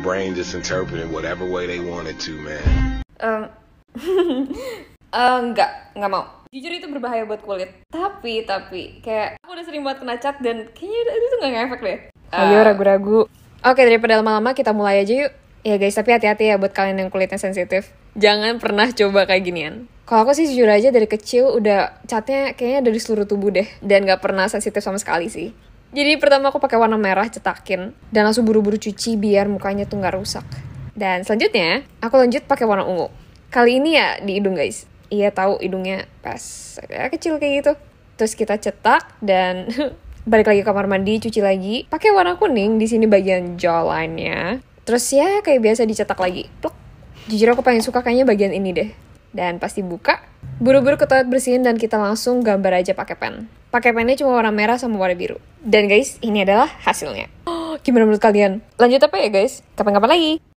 brain just interpreted whatever way they wanted to, man. Um, uh, enggak, enggak mau. Jujur itu berbahaya buat kulit. Tapi, tapi kayak aku udah sering buat kena cat dan kayaknya itu enggak nggak ngefek deh. Uh, Ayo eh, ragu-ragu. Oke, okay, daripada lama-lama kita mulai aja yuk. Ya guys, tapi hati-hati ya buat kalian yang kulitnya sensitif. Jangan pernah coba kayak ginian. Kalau aku sih jujur aja dari kecil udah catnya kayaknya dari seluruh tubuh deh. Dan nggak pernah sensitif sama sekali sih. Jadi pertama aku pakai warna merah cetakin dan langsung buru-buru cuci biar mukanya tuh nggak rusak. Dan selanjutnya aku lanjut pakai warna ungu. Kali ini ya di hidung guys. Iya tahu hidungnya pas ya, kecil kayak gitu. Terus kita cetak dan balik lagi ke kamar mandi cuci lagi. Pakai warna kuning di sini bagian jawline-nya. Terus ya kayak biasa dicetak lagi. Pluk. Jujur aku pengen suka kayaknya bagian ini deh. Dan pasti buka Buru-buru ke toilet bersihin dan kita langsung gambar aja pakai pen. Pakai pennya cuma warna merah sama warna biru. Dan guys, ini adalah hasilnya. Oh, gimana menurut kalian? Lanjut apa ya guys? Kapan-kapan lagi.